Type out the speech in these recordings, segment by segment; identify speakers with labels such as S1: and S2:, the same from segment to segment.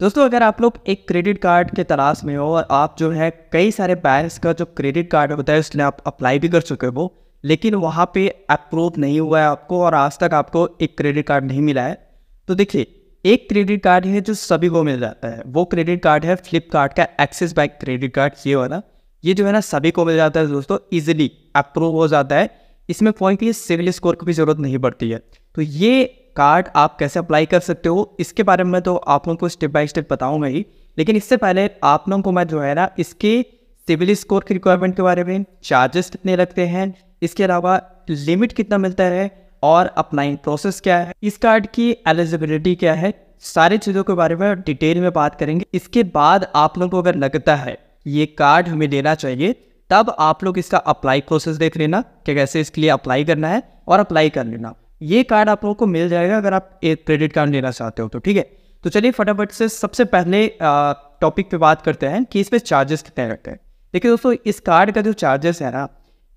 S1: दोस्तों अगर आप लोग एक क्रेडिट कार्ड के तलाश में हो और आप जो है कई सारे बैंक का जो क्रेडिट कार्ड होता है उसने आप अप्लाई भी कर चुके हो लेकिन वहाँ पे अप्रूव नहीं हुआ है आपको और आज तक आपको एक क्रेडिट कार्ड नहीं मिला है तो देखिए एक क्रेडिट कार्ड है जो सभी को मिल जाता है वो क्रेडिट कार्ड है फ्लिपकार्ट का एक्सिस बैंक क्रेडिट कार्ड ये वाला ये जो है ना सभी को मिल जाता है दोस्तों ईजिली अप्रूव हो जाता है इसमें कोई सिविल स्कोर की भी ज़रूरत नहीं पड़ती है तो ये कार्ड आप कैसे अप्लाई कर सकते हो इसके बारे में तो आप लोगों को स्टेप बाय स्टेप बताऊंगा ही लेकिन इससे पहले आप लोगों को मैं जो है ना इसके सिविल स्कोर के रिक्वायरमेंट के बारे में चार्जेस कितने लगते हैं इसके अलावा लिमिट कितना मिलता है और अप्लाइंग प्रोसेस क्या है इस कार्ड की एलिजिबिलिटी क्या है सारी चीज़ों के बारे में डिटेल में बात करेंगे इसके बाद आप लोगों को अगर लगता है ये कार्ड हमें लेना चाहिए तब आप लोग इसका अप्लाई प्रोसेस देख लेना कि कैसे इसके लिए अप्लाई करना है और अप्लाई कर लेना ये कार्ड आप लोगों को मिल जाएगा अगर आप एक क्रेडिट कार्ड लेना चाहते हो तो ठीक है तो चलिए फटाफट से सबसे पहले टॉपिक पे बात करते हैं कि इसमें चार्जेस कितने लगते हैं देखिए दोस्तों इस कार्ड का जो चार्जेस है ना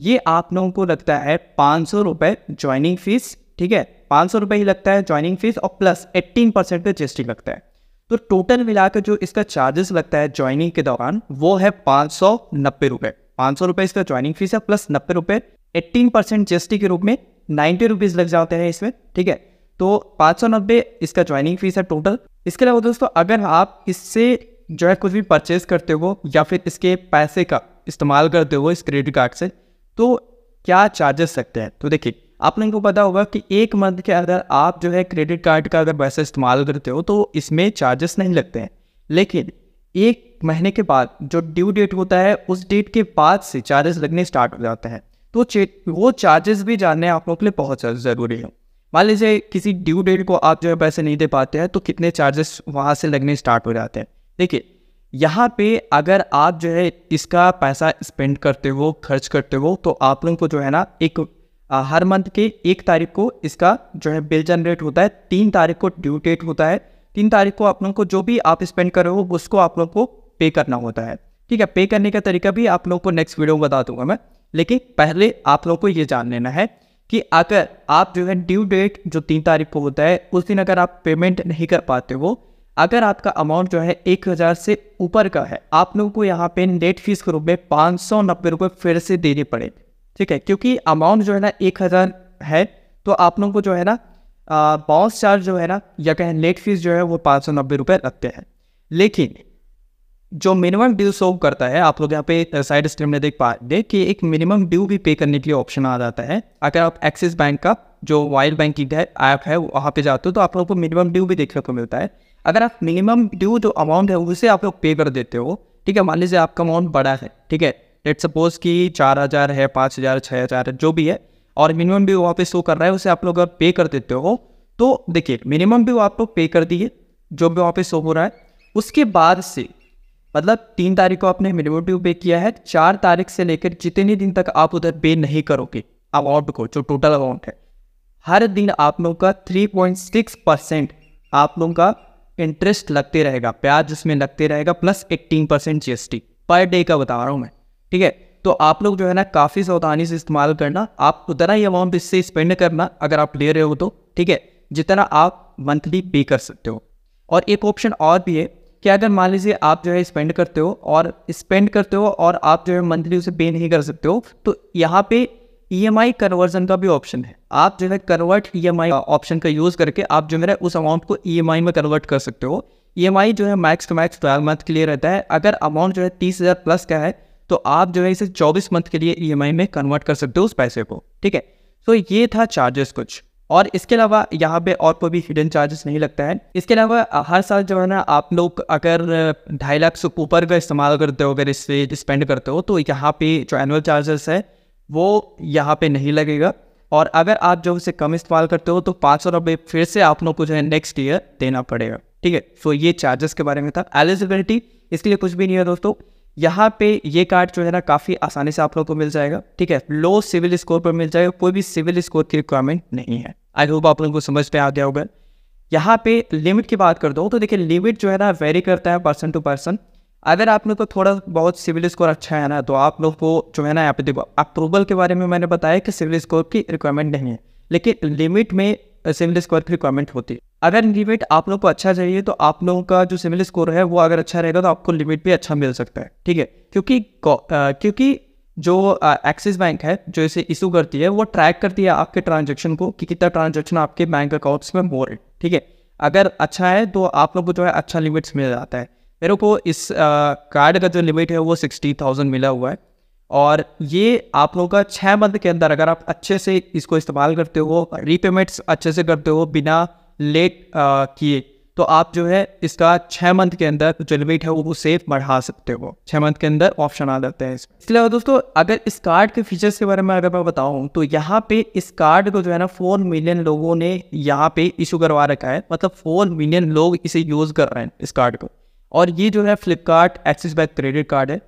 S1: ये आप लोगों को लगता है पाँच सौ रुपये ज्वाइनिंग फीस ठीक है पाँच सौ रुपये ही लगता है ज्वाइनिंग फीस और प्लस एट्टीन परसेंट पर जी लगता है तो टोटल मिला जो इसका चार्जेस लगता है ज्वाइनिंग के दौरान वो है पाँच सौ नब्बे रुपये सौ इसका ज्वाइनिंग फीस है प्लस नब्बे रुपये एट्टीन परसेंट के रूप में नाइन्टी रुपीज़ लग जाते हैं इसमें ठीक है तो पाँच सौ नब्बे इसका ज्वाइनिंग फीस है टोटल इसके अलावा दोस्तों अगर आप इससे जो है कुछ भी परचेज करते हो या फिर इसके पैसे का इस्तेमाल करते हो इस क्रेडिट कार्ड से तो क्या चार्जेस सकते हैं तो देखिए आप लोगों को पता होगा कि एक मंथ के अंदर आप जो है क्रेडिट कार्ड का अगर पैसा इस्तेमाल करते हो तो इसमें चार्जेस नहीं लगते हैं लेकिन एक महीने के बाद जो ड्यू डेट होता है उस डेट के बाद से चार्जेस लगने स्टार्ट हो जाते हैं तो वो चार्जेस भी जानने आप लोग के लिए बहुत ज़रूरी है मान लीजिए किसी ड्यू डेट को आप जो है पैसे नहीं दे पाते हैं तो कितने चार्जेस वहाँ से लगने स्टार्ट हो जाते हैं देखिए यहाँ पे अगर आप जो है इसका पैसा स्पेंड करते हो खर्च करते हो तो आप लोगों को जो है ना एक आ, हर मंथ के एक तारीख को इसका जो है बिल जनरेट होता है तीन तारीख को ड्यू डेट होता है तीन तारीख को आप लोगों को जो भी आप स्पेंड कर रहे हो उसको आप लोगों को पे करना होता है ठीक है पे करने का तरीका भी आप लोगों को नेक्स्ट वीडियो में बता दूंगा मैं लेकिन पहले आप लोग को ये जान लेना है कि अगर आप जो है ड्यू डेट जो तीन तारीख को होता है उस दिन अगर आप पेमेंट नहीं कर पाते हो अगर आपका अमाउंट जो है एक हज़ार से ऊपर का है आप लोगों को यहाँ पे नेट फीस के रूप में पाँच सौ नब्बे रुपये फिर से देने पड़े ठीक है क्योंकि अमाउंट जो है ना एक हज़ार है तो आप लोगों को जो है ना बाउंस चार्ज जो है ना या कहें नेट फीस जो है वो पाँच सौ नब्बे रुपये लगते हैं लेकिन जो मिनिमम ड्यू शो करता है आप लोग यहाँ पे साइड uh, स्ट्रीम में देख पा दे कि एक मिनिमम ड्यू भी पे करने के लिए ऑप्शन आ जाता है अगर आप एक्सिस बैंक का जो वाइल्ड बैंकिंग है ऐप है वहाँ पे जाते हो तो आप लोग को मिनिमम ड्यू भी देखने को मिलता है अगर आप मिनिमम ड्यू जो अमाउंट है उसे आप लोग पे कर देते हो ठीक है मान लीजिए आपका अमाउंट बड़ा है ठीक है लेट सपोज कि चार हज़ार है पाँच हज़ार छः हज़ार जो भी है और मिनिमम ड्यू वहाँ पे शो कर रहा है उसे आप लोग अगर पे कर देते हो तो देखिए मिनिमम ड्यू आप लोग पे कर दिए जो भी वहाँ पे शो हो रहा है उसके बाद से मतलब तीन तारीख को आपने मिनिमम ड्यू पे किया है चार तारीख से लेकर जितने दिन तक आप उधर पे नहीं करोगे अमाउंट को जो टोटल अमाउंट है हर दिन आप लोगों का 3.6 परसेंट आप लोगों का इंटरेस्ट लगते रहेगा ब्याज उसमें लगते रहेगा प्लस 18 परसेंट जी पर डे का बता रहा हूँ मैं ठीक है तो आप लोग जो है ना काफ़ी सावधानी से इस्तेमाल करना आप उतना ही अमाउंट इससे स्पेंड करना अगर आप ले रहे हो तो ठीक है जितना आप मंथली पे कर सकते हो और एक ऑप्शन और भी है कि अगर मान लीजिए आप जो है स्पेंड करते हो और स्पेंड करते हो और आप जो है मंथली उसे पे नहीं कर सकते हो तो यहाँ पे ई e कन्वर्जन का भी ऑप्शन है आप जो है कन्वर्ट ई ऑप्शन का यूज़ करके आप जो है उस अमाउंट को ई e में कन्वर्ट कर सकते हो ई e जो है max two max twelve month के लिए रहता है अगर अमाउंट जो है तीस हज़ार प्लस का है तो आप जो है इसे चौबीस मंथ के लिए ई में कन्वर्ट कर सकते हो उस पैसे को ठीक है सो तो so, ये था चार्जेस कुछ और इसके अलावा यहाँ पे और कोई भी हिडन चार्जेस नहीं लगता है इसके अलावा हर साल जो है ना आप लोग अगर ढाई लाख से ऊपर का इस्तेमाल करते हो अगर इससे स्पेंड करते हो तो यहाँ पे जो एनुअल चार्जेस है वो यहाँ पे नहीं लगेगा और अगर आप जो इसे कम इस्तेमाल करते हो तो पाँच सौ रुपये फिर से आप लोग को जो है नेक्स्ट ईयर देना पड़ेगा ठीक है सो ये चार्जेस के बारे में था एलिजिबिलिटी इसके लिए कुछ भी नहीं है दोस्तों यहाँ पे ये कार्ड जो है ना काफ़ी आसानी से आप लोगों को मिल जाएगा ठीक है लो सिविल स्कोर पर मिल जाएगा कोई भी सिविल स्कोर की रिक्वायरमेंट नहीं है आई होप आप लोगों को समझ पे आ गया होगा यहाँ पे लिमिट की बात कर दो तो देखिए लिमिट जो है ना वेरी करता है पर्सन टू पर्सन अगर आप लोग को थोड़ा बहुत सिविल स्कोर अच्छा है ना तो आप लोग को जो है ना यहाँ पे देखो अप्रूवल के बारे में मैंने बताया कि सिविल स्कोर की रिक्वायरमेंट नहीं है लेकिन लिमिट में सिविल स्कोर की रिक्वायरमेंट होती है अगर लिमिट आप लोग को अच्छा चाहिए तो आप लोगों का जो सिविल स्कोर है वो अगर अच्छा रहेगा तो आपको लिमिट भी अच्छा मिल सकता है ठीक है क्योंकि क्योंकि जो एक्सिस बैंक है जो इसे इशू करती है वो ट्रैक करती है आपके ट्रांजेक्शन को कि कितना ट्रांजेक्शन आपके बैंक अकाउंट्स में हो रहे ठीक है अगर अच्छा है तो आप लोग को जो है अच्छा लिमिट्स मिल जाता है मेरे को इस कार्ड का जो लिमिट है वो सिक्सटी थाउजेंड मिला हुआ है और ये आप लोग का छः मंथ के अंदर अगर आप अच्छे से इसको इस्तेमाल करते हो रीपेमेंट्स अच्छे से करते हो बिना लेट किए तो आप जो है इसका छह मंथ के अंदर जो लिमिट है वो सेफ बढ़ा सकते हो छह मंथ के अंदर ऑप्शन आ जाते हैं इसलिए दोस्तों अगर इस कार्ड के फीचर्स के बारे में अगर मैं बताऊँ तो यहाँ पे इस कार्ड को जो है ना फोर मिलियन लोगों ने यहाँ पे इशू करवा रखा है मतलब फोर मिलियन लोग इसे यूज़ कर रहे हैं इस कार्ड को और ये जो है Flipkart Axis bank credit card है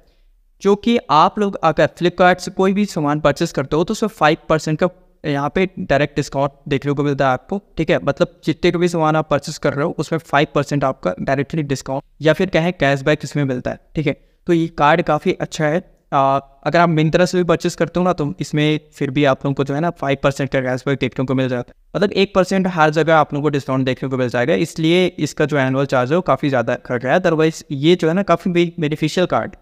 S1: जो कि आप लोग अगर फ्लिपकार्ट से कोई भी सामान परचेस करते हो तो उसमें फाइव परसेंट का यहाँ पे डायरेक्ट डिस्काउंट देखने को मिलता है आपको ठीक है मतलब जितने का भी सामान आप परचेस कर रहे हो उसमें फाइव परसेंट आपका डायरेक्टली डिस्काउंट या फिर क्या है कैशबैक इसमें मिलता है ठीक है तो ये कार्ड काफ़ी अच्छा है आ, अगर आप मिंत्रा से भी परचेस करते हो ना तो इसमें फिर भी आप लोगों को जो है ना फाइव परसेंट का कैशबैक देखने को मिल जाता है मतलब एक परसेंट हर जगह आप लोगों को डिस्काउंट देखने को मिल जाएगा इसलिए इसका जो एनुअल चार्ज है वो काफ़ी ज़्यादा खर्च है अदरवाइज ये जो है ना काफ़ी बेनिफिशियल कार्ड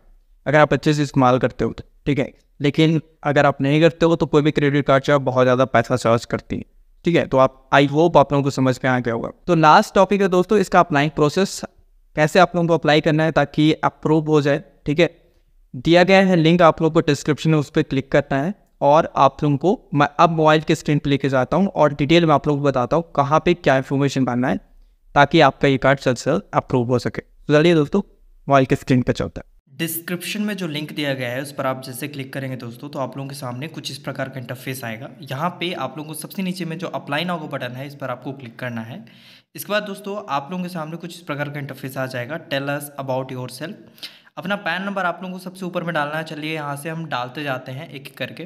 S1: अगर आप अच्छे से इस्तेमाल करते हो तो ठीक है लेकिन अगर आप नहीं करते हो तो कोई भी क्रेडिट कार्ड से आप बहुत ज़्यादा पैसा चार्ज करती है ठीक है तो आप आई होप आप लोगों को समझ में आ गया होगा तो लास्ट टॉपिक है दोस्तों इसका अप्लाइंग प्रोसेस कैसे आप लोगों को अप्लाई करना है ताकि अप्रूव हो जाए ठीक है दिया गया है लिंक आप लोगों को डिस्क्रिप्शन में उस पर क्लिक करना है और आप लोगों को मैं अब मोबाइल के स्क्रीन पर लेके जाता हूँ और डिटेल में आप लोगों को बताता हूँ कहाँ पर क्या इन्फॉर्मेशन बनना है ताकि आपका ये कार्ड जल्द से जल्द अप्रूव हो सके तो चलिए दोस्तों मोबाइल के स्क्रीन पर चलता है
S2: डिस्क्रिप्शन में जो लिंक दिया गया है उस पर आप जैसे क्लिक करेंगे दोस्तों तो आप लोगों के सामने कुछ इस प्रकार का इंटरफेस आएगा यहाँ पे आप लोगों को सबसे नीचे में जो अप्लाई नाउ का बटन है इस पर आपको क्लिक करना है इसके बाद दोस्तों आप लोगों के सामने कुछ इस प्रकार का इंटरफेस आ जाएगा tell us about yourself अपना पैन नंबर आप लोगों को सबसे ऊपर में डालना है चलिए यहाँ से हम डालते जाते हैं एक एक करके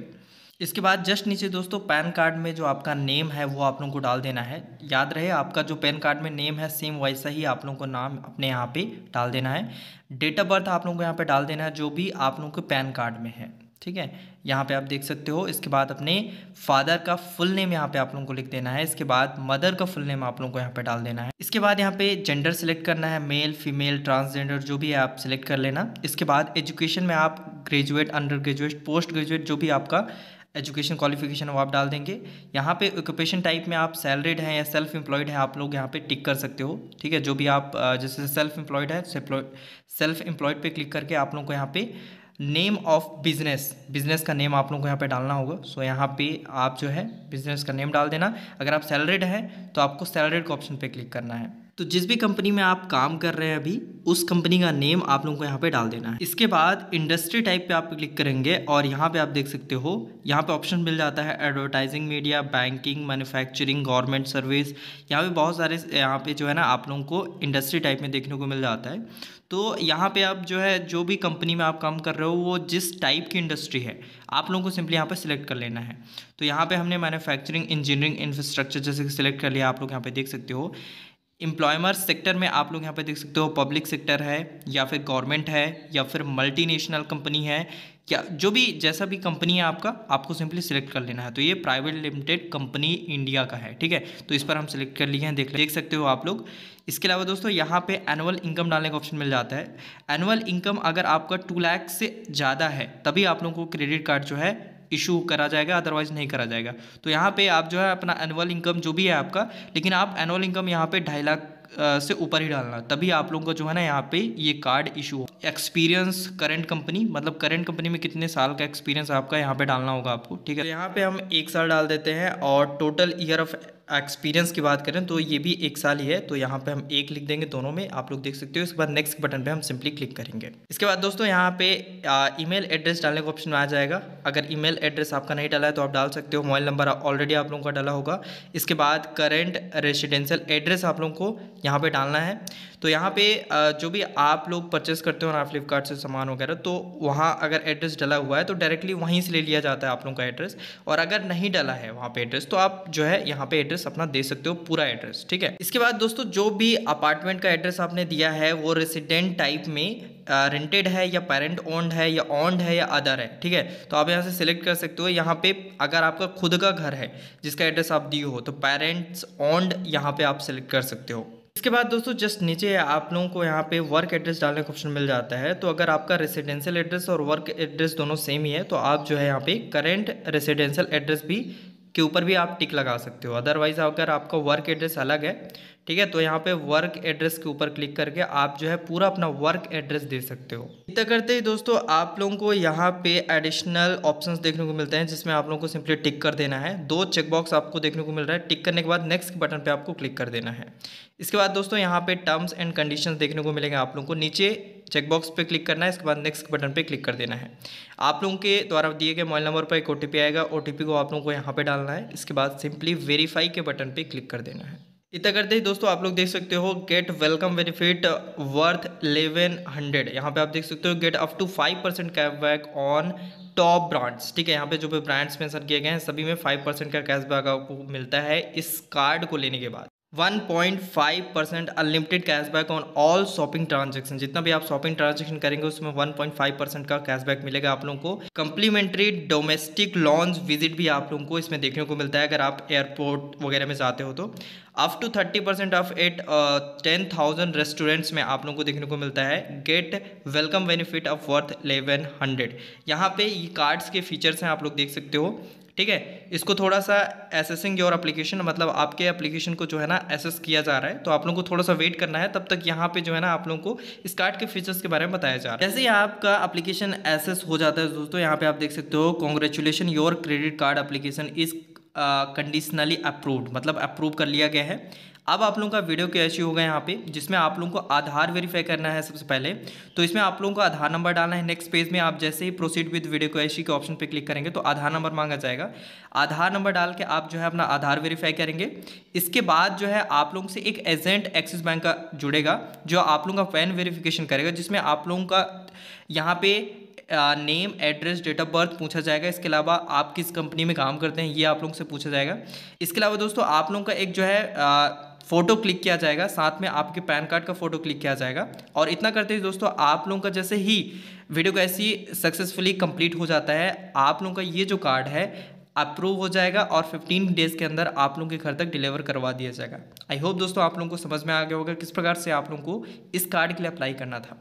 S2: इसके बाद जस्ट नीचे दोस्तों पैन कार्ड में जो आपका नेम है वो आप लोगों को डाल देना है याद रहे आपका जो पैन कार्ड में नेम है सेम वैसा ही आप लोगों को नाम अपने यहाँ पे डाल देना है डेट ऑफ बर्थ आप लोगों को यहाँ पे डाल देना है जो भी आप लोगों के पैन कार्ड में है ठीक है यहाँ पे आप देख सकते हो इसके बाद अपने फादर का फुल नेम यहाँ पे आप लोगों को लिख देना है इसके बाद मदर का फुल नेम आप लोगों को यहाँ पे डाल देना है इसके बाद यहाँ पे जेंडर सेलेक्ट करना है मेल फीमेल ट्रांसजेंडर जो भी है आप सेलेक्ट कर लेना इसके बाद एजुकेशन में आप graduate undergraduate post graduate जो भी आपका एजुकेशन क्वालिफिकेशन वो आप डाल देंगे यहाँ पे ऑक्यूपेशन टाइप में आप सैलरीड हैं या सेल्फ एम्प्लॉयड हैं आप लोग यहाँ पे टिक कर सकते हो ठीक है जो भी आप जैसे सेल्फ एम्प्लॉयड है सेल्फ एम्प्लॉयड पे क्लिक करके आप लोग को यहाँ पे नेम ऑफ बिजनेस बिजनेस का नेम आप लोग को यहाँ पे डालना होगा सो so, यहाँ पे आप जो है बिजनेस का नेम डाल देना अगर आप सैलरीड हैं तो आपको सैलरीड के ऑप्शन पे क्लिक करना है तो जिस भी कंपनी में आप काम कर रहे हैं अभी उस कंपनी का नेम आप लोगों को यहाँ पे डाल देना है इसके बाद इंडस्ट्री टाइप पे आप क्लिक करेंगे और यहाँ पे आप देख सकते हो यहाँ पे ऑप्शन मिल जाता है advertising media banking manufacturing government service यहाँ पे बहुत सारे यहाँ पे जो है ना आप लोगों को इंडस्ट्री टाइप में देखने को मिल जाता है तो यहाँ पे आप जो है जो भी कंपनी में आप काम कर रहे हो वो जिस टाइप की इंडस्ट्री है आप लोगों को सिंपली यहाँ पर सिलेक्ट कर लेना है तो यहाँ पर हमने मैन्युफैक्चरिंग इंजीनियरिंग इंफ्रास्ट्रक्चर जैसे सिलेक्ट कर लिया आप लोग यहाँ पर देख सकते हो एम्प्लॉयमर सेक्टर में आप लोग यहाँ पे देख सकते हो पब्लिक सेक्टर है या फिर गवर्नमेंट है या फिर मल्टीनेशनल कंपनी है या जो भी जैसा भी कंपनी है आपका आपको सिंपली सिलेक्ट कर लेना है तो ये प्राइवेट लिमिटेड कंपनी इंडिया का है ठीक है तो इस पर हम सिलेक्ट कर लिए हैं देख देख सकते हो आप लोग इसके अलावा दोस्तों यहाँ पे एनुअल इनकम डालने का ऑप्शन मिल जाता है एनुअल इनकम अगर आपका टू लैक्स से ज़्यादा है तभी आप लोगों को क्रेडिट कार्ड जो है इशू करा जाएगा अदरवाइज नहीं करा जाएगा तो यहाँ पे आप जो है अपना एनुअल इनकम जो भी है आपका लेकिन आप एनुअल इनकम यहाँ पे ढाई लाख से ऊपर ही डालना तभी आप लोगों का जो है ना यहाँ पे ये कार्ड इशू हो एक्सपीरियंस करेंट कंपनी मतलब करेंट कंपनी में कितने साल का एक्सपीरियंस आपका यहाँ पे डालना होगा आपको ठीक है तो यहाँ पे हम एक साल डाल देते हैं और टोटल ईयर ऑफ एक्सपीरियंस की बात करें तो ये भी एक साल ही है तो यहाँ पे हम एक लिख देंगे दोनों में आप लोग देख सकते हो इसके बाद नेक्स्ट बटन पे हम सिंपली क्लिक करेंगे इसके बाद दोस्तों यहाँ पे ईमेल एड्रेस डालने का ऑप्शन आ जाएगा अगर ईमेल एड्रेस आपका नहीं डाला है तो आप डाल सकते हो मोबाइल नंबर ऑलरेडी आप लोगों का डाला होगा इसके बाद करेंट रेसिडेंशियल एड्रेस आप लोगों को यहाँ पर डालना है तो यहाँ पे जो भी आप लोग परचेस करते हो ना फ्लिपकार्ट से सामान वगैरह तो वहाँ अगर एड्रेस डला हुआ है तो डायरेक्टली वहीं से ले लिया जाता है आप लोगों का एड्रेस और अगर नहीं डला है वहाँ पे एड्रेस तो आप जो है यहाँ पे एड्रेस अपना दे सकते हो पूरा एड्रेस ठीक है इसके बाद दोस्तों जो भी अपार्टमेंट का एड्रेस आपने दिया है वो रेसिडेंट टाइप में रेंटेड है या पेरेंट ओन्ड है या ऑन्ड है या अदर है ठीक है तो आप यहाँ से सिलेक्ट कर सकते हो यहाँ पे अगर आपका खुद का घर है जिसका एड्रेस आप दिए हो तो पेरेंट्स ओन्ड यहाँ पे आप सिलेक्ट कर सकते हो इसके बाद दोस्तों जस्ट नीचे आप लोगों को यहाँ पे वर्क एड्रेस डालने का ऑप्शन मिल जाता है तो अगर आपका रेसिडेंशियल एड्रेस और वर्क एड्रेस दोनों सेम ही है तो आप जो है यहाँ पे करेंट रेसिडेंशियल एड्रेस भी के ऊपर भी आप टिक लगा सकते हो अदरवाइज अगर आपका वर्क एड्रेस अलग है ठीक है तो यहाँ पे वर्क एड्रेस के ऊपर क्लिक करके आप जो है पूरा अपना वर्क एड्रेस दे सकते हो इतना करते ही दोस्तों आप लोगों को यहाँ पे एडिशनल ऑप्शंस देखने को मिलते हैं जिसमें आप लोगों को सिंपली टिक कर देना है दो चेकबॉक्स आपको देखने को मिल रहा है टिक करने के बाद नेक्स्ट बटन पर आपको क्लिक कर देना है इसके बाद दोस्तों यहाँ पे टर्म्स एंड कंडीशंस देखने को मिलेंगे आप लोगों को नीचे चेकबॉक्स पे क्लिक करना है इसके बाद नेक्स्ट बटन पे क्लिक कर देना है आप लोगों के द्वारा दिए गए मोबाइल नंबर पर एक ओ आएगा ओ को आप लोगों को यहाँ पे डालना है इसके बाद सिंपली वेरीफाई के बटन पर क्लिक कर देना है इतना करते ही दोस्तों आप लोग देख सकते हो get welcome benefit worth eleven hundred यहाँ पे आप देख सकते हो get up to five percent cashback on top brands ठीक है यहाँ पे जो भी ब्रांड्स मैंसन किए गए हैं सभी में फाइव परसेंट का कैशबैक आपको मिलता है इस कार्ड को लेने के बाद 1.5 percent unlimited cashback on all shopping transaction जितना भी आप शॉपिंग ट्रांजेक्शन करेंगे उसमें 1.5 परसेंट का कैशबैक मिलेगा आप लोगों को कंप्लीमेंट्री डोमेस्टिक लॉन्च विजिट भी आप लोगों को इसमें देखने को मिलता है अगर आप एयरपोर्ट वगैरह में जाते हो तो up to thirty percent off at ten thousand restaurants में आप लोगों को देखने को मिलता है get welcome benefit of worth eleven hundred यहाँ पे ये कार्ड्स के फीचर्स हैं आप लोग देख सकते हो ठीक है इसको थोड़ा सा एसेसिंग योर एप्लीकेशन मतलब आपके एप्लीकेशन को जो है ना एसेस किया जा रहा है तो आप लोगों को थोड़ा सा वेट करना है तब तक यहाँ पे जो है ना आप लोगों को स्कार्ट के फीचर्स के बारे में बताया जा रहा है जैसे ही आपका एप्लीकेशन एसेस हो जाता है दोस्तों यहाँ पे आप देख सकते हो congratulation your credit card application is conditionally approved मतलब अप्रूव कर लिया गया है अब आप लोगों का वीडियो कैश होगा यहाँ पे जिसमें आप लोगों को आधार वेरीफाई करना है सबसे पहले तो इसमें आप लोगों को आधार नंबर डालना है नेक्स्ट पेज में आप जैसे ही प्रोसीड विद वीडियो कैशी के ऑप्शन पे क्लिक करेंगे तो आधार नंबर मांगा जाएगा आधार नंबर डाल के आप जो है अपना आधार वेरीफाई करेंगे इसके बाद जो है आप लोगों से एक एजेंट एक्सिस बैंक का जुड़ेगा जो आप लोगों का फैन वेरीफिकेशन करेगा जिसमें आप लोगों का यहाँ पे name address date of birth पूछा जाएगा इसके अलावा आप किस कंपनी में काम करते हैं ये आप लोगों से पूछा जाएगा इसके अलावा दोस्तों आप लोगों का एक जो है आ, फोटो क्लिक किया जाएगा साथ में आपके पैन कार्ड का फोटो क्लिक किया जाएगा और इतना करते ही दोस्तों आप लोगों का जैसे ही वीडियो को ऐसी सक्सेसफुली कंप्लीट हो जाता है आप लोगों का ये जो कार्ड है अप्रूव हो जाएगा और 15 डेज़ के अंदर आप लोगों के घर तक डिलीवर करवा दिया जाएगा आई होप दोस्तों आप लोगों को समझ में आ गया होगा किस प्रकार से आप लोगों को इस कार्ड के लिए अप्लाई करना था